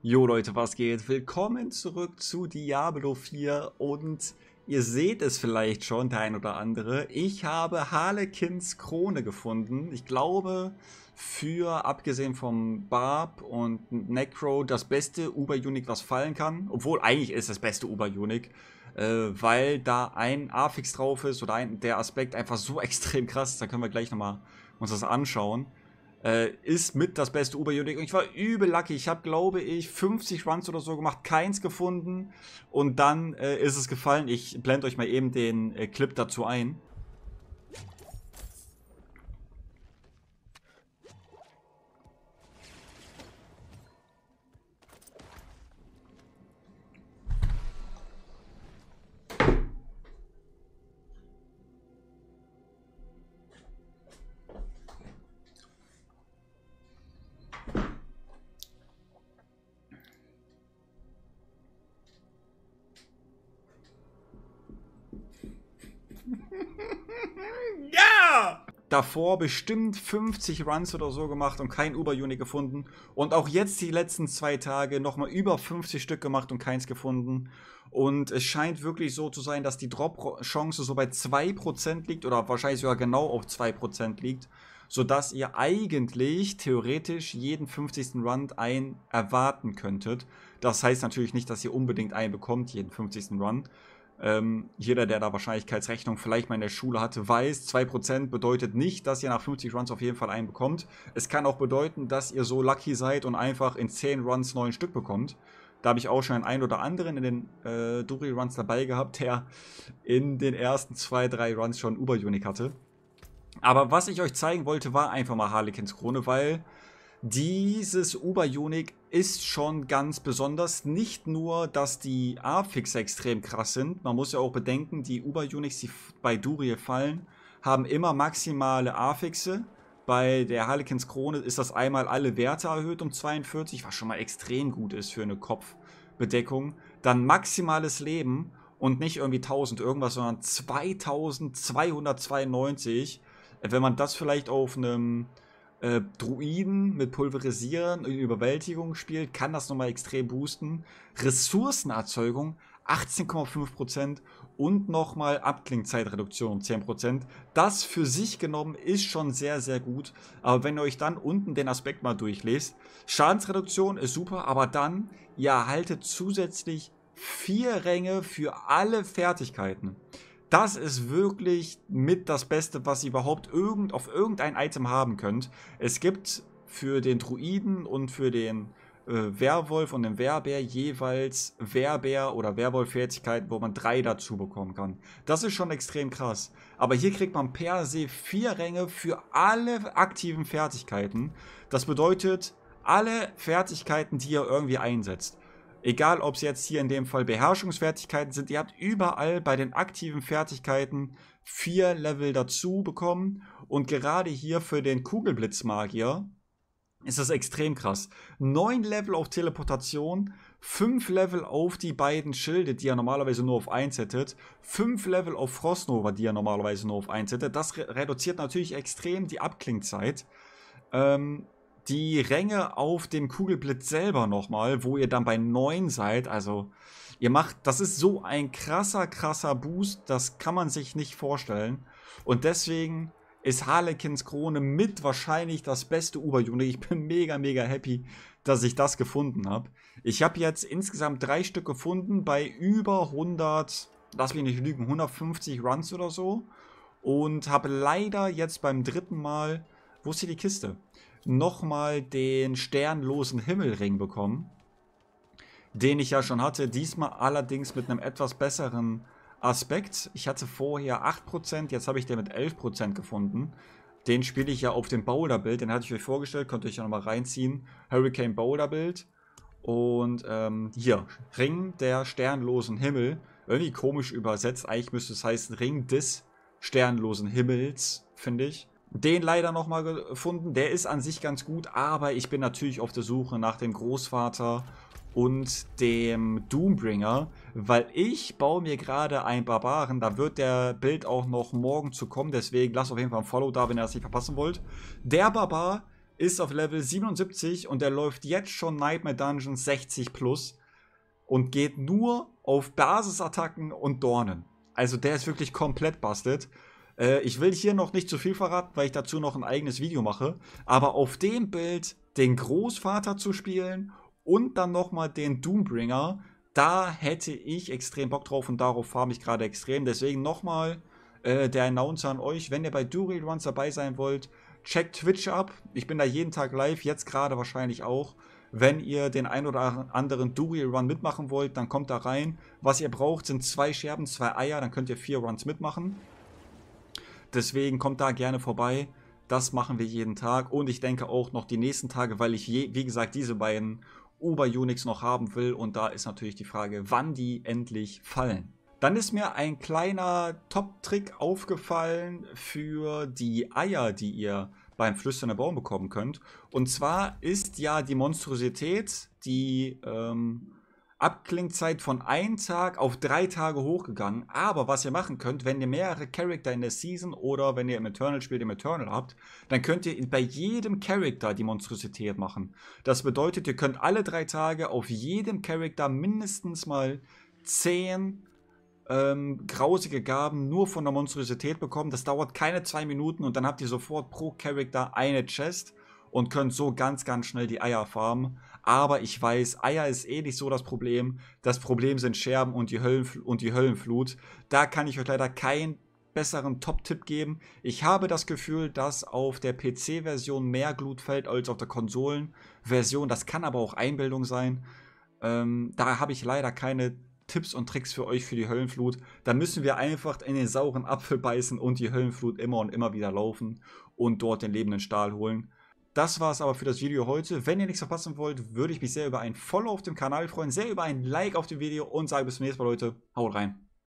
Jo Leute, was geht? Willkommen zurück zu Diablo 4 und ihr seht es vielleicht schon, der ein oder andere. Ich habe Harlekins Krone gefunden. Ich glaube, für, abgesehen vom Barb und Necro, das beste Uber-Unic, was fallen kann. Obwohl, eigentlich ist das beste Uber-Unic, äh, weil da ein Affix drauf ist oder ein, der Aspekt einfach so extrem krass ist. Da können wir gleich nochmal uns das anschauen. Äh, ist mit das beste Uber-Unit. Und ich war übel lucky. Ich habe, glaube ich, 50 Runs oder so gemacht, keins gefunden. Und dann äh, ist es gefallen. Ich blende euch mal eben den äh, Clip dazu ein. davor bestimmt 50 Runs oder so gemacht und kein Uber-Unit gefunden. Und auch jetzt die letzten zwei Tage nochmal über 50 Stück gemacht und keins gefunden. Und es scheint wirklich so zu sein, dass die Drop-Chance so bei 2% liegt oder wahrscheinlich sogar genau auf 2% liegt, sodass ihr eigentlich theoretisch jeden 50. Run ein erwarten könntet. Das heißt natürlich nicht, dass ihr unbedingt einen bekommt, jeden 50. Run. Ähm, jeder, der da Wahrscheinlichkeitsrechnung vielleicht mal in der Schule hatte, weiß, 2% bedeutet nicht, dass ihr nach 50 Runs auf jeden Fall einen bekommt. Es kann auch bedeuten, dass ihr so lucky seid und einfach in 10 Runs neun Stück bekommt. Da habe ich auch schon einen oder anderen in den äh, Duri Runs dabei gehabt, der in den ersten 2, 3 Runs schon Uber-Unique hatte. Aber was ich euch zeigen wollte, war einfach mal Harlequins Krone, weil dieses Uber-Unique ist schon ganz besonders. Nicht nur, dass die A-Fixe extrem krass sind. Man muss ja auch bedenken, die Uber-Unix, die bei Durie fallen, haben immer maximale A-Fixe. Bei der Harlequins Krone ist das einmal alle Werte erhöht um 42, was schon mal extrem gut ist für eine Kopfbedeckung. Dann maximales Leben und nicht irgendwie 1000 irgendwas, sondern 2292. Wenn man das vielleicht auf einem äh, Druiden mit Pulverisieren und Überwältigung spielt, kann das nochmal extrem boosten. Ressourcenerzeugung 18,5% und nochmal Abklingzeitreduktion um 10%. Das für sich genommen ist schon sehr, sehr gut. Aber wenn ihr euch dann unten den Aspekt mal durchlest, Schadensreduktion ist super, aber dann, ihr erhaltet zusätzlich vier Ränge für alle Fertigkeiten das ist wirklich mit das Beste, was ihr überhaupt irgend, auf irgendein Item haben könnt. Es gibt für den Druiden und für den äh, Werwolf und den Werbär jeweils Werbär oder Werwolf-Fertigkeiten, wo man drei dazu bekommen kann. Das ist schon extrem krass. Aber hier kriegt man per se vier Ränge für alle aktiven Fertigkeiten. Das bedeutet, alle Fertigkeiten, die ihr irgendwie einsetzt. Egal, ob es jetzt hier in dem Fall Beherrschungsfertigkeiten sind, ihr habt überall bei den aktiven Fertigkeiten vier Level dazu bekommen. Und gerade hier für den Kugelblitzmagier ist das extrem krass. Neun Level auf Teleportation, fünf Level auf die beiden Schilde, die ihr normalerweise nur auf eins hättet, fünf Level auf Frostnova, die ihr normalerweise nur auf eins hättet. Das re reduziert natürlich extrem die Abklingzeit. Ähm, die Ränge auf dem Kugelblitz selber nochmal, wo ihr dann bei 9 seid. Also ihr macht, das ist so ein krasser, krasser Boost, das kann man sich nicht vorstellen. Und deswegen ist Harlequins Krone mit wahrscheinlich das beste Uber-Unit. Ich bin mega, mega happy, dass ich das gefunden habe. Ich habe jetzt insgesamt drei Stück gefunden bei über 100, lass mich nicht lügen, 150 Runs oder so. Und habe leider jetzt beim dritten Mal, wo ist hier die Kiste? nochmal den sternlosen Himmelring bekommen, den ich ja schon hatte. Diesmal allerdings mit einem etwas besseren Aspekt. Ich hatte vorher 8%, jetzt habe ich den mit 11% gefunden. Den spiele ich ja auf dem Boulder-Bild, den hatte ich euch vorgestellt, könnt ihr euch ja nochmal reinziehen. Hurricane Boulder-Bild. Und ähm, hier, Ring der sternlosen Himmel. Irgendwie komisch übersetzt, eigentlich müsste es heißen Ring des sternlosen Himmels, finde ich den leider nochmal gefunden. Der ist an sich ganz gut, aber ich bin natürlich auf der Suche nach dem Großvater und dem Doombringer, weil ich baue mir gerade einen Barbaren. Da wird der Bild auch noch morgen zu kommen, deswegen lasst auf jeden Fall ein Follow da, wenn ihr das nicht verpassen wollt. Der Barbar ist auf Level 77 und der läuft jetzt schon Nightmare Dungeons 60 plus und geht nur auf Basisattacken und Dornen. Also der ist wirklich komplett busted. Äh, ich will hier noch nicht zu viel verraten, weil ich dazu noch ein eigenes Video mache. Aber auf dem Bild den Großvater zu spielen und dann nochmal den Doombringer, da hätte ich extrem Bock drauf und darauf fahre ich gerade extrem. Deswegen nochmal äh, der Announcer an euch, wenn ihr bei Dury Runs dabei sein wollt, checkt Twitch ab. Ich bin da jeden Tag live, jetzt gerade wahrscheinlich auch. Wenn ihr den ein oder anderen Dury Run mitmachen wollt, dann kommt da rein. Was ihr braucht, sind zwei Scherben, zwei Eier, dann könnt ihr vier Runs mitmachen. Deswegen kommt da gerne vorbei. Das machen wir jeden Tag und ich denke auch noch die nächsten Tage, weil ich, je, wie gesagt, diese beiden Uber-Unix noch haben will und da ist natürlich die Frage, wann die endlich fallen. Dann ist mir ein kleiner Top-Trick aufgefallen für die Eier, die ihr beim Flüstern Baum bekommen könnt. Und zwar ist ja die Monstrosität, die ähm, Abklingzeit von einem Tag auf drei Tage hochgegangen. Aber was ihr machen könnt, wenn ihr mehrere Charakter in der Season oder wenn ihr im Eternal spielt, im Eternal habt, dann könnt ihr bei jedem Charakter die Monstrosität machen. Das bedeutet, ihr könnt alle drei Tage auf jedem Charakter mindestens mal zehn ähm, grausige Gaben nur von der Monstrosität bekommen. Das dauert keine zwei Minuten und dann habt ihr sofort pro Charakter eine Chest und könnt so ganz, ganz schnell die Eier farmen aber ich weiß, Eier ist eh nicht so das Problem. Das Problem sind Scherben und die, Höllenfl und die Höllenflut. Da kann ich euch leider keinen besseren Top-Tipp geben. Ich habe das Gefühl, dass auf der PC-Version mehr Glut fällt als auf der Konsolen-Version. Das kann aber auch Einbildung sein. Ähm, da habe ich leider keine Tipps und Tricks für euch für die Höllenflut. Da müssen wir einfach in den sauren Apfel beißen und die Höllenflut immer und immer wieder laufen und dort den lebenden Stahl holen. Das war es aber für das Video heute. Wenn ihr nichts verpassen wollt, würde ich mich sehr über ein Follow auf dem Kanal freuen, sehr über ein Like auf dem Video und sage bis zum nächsten Mal, Leute. Haut rein.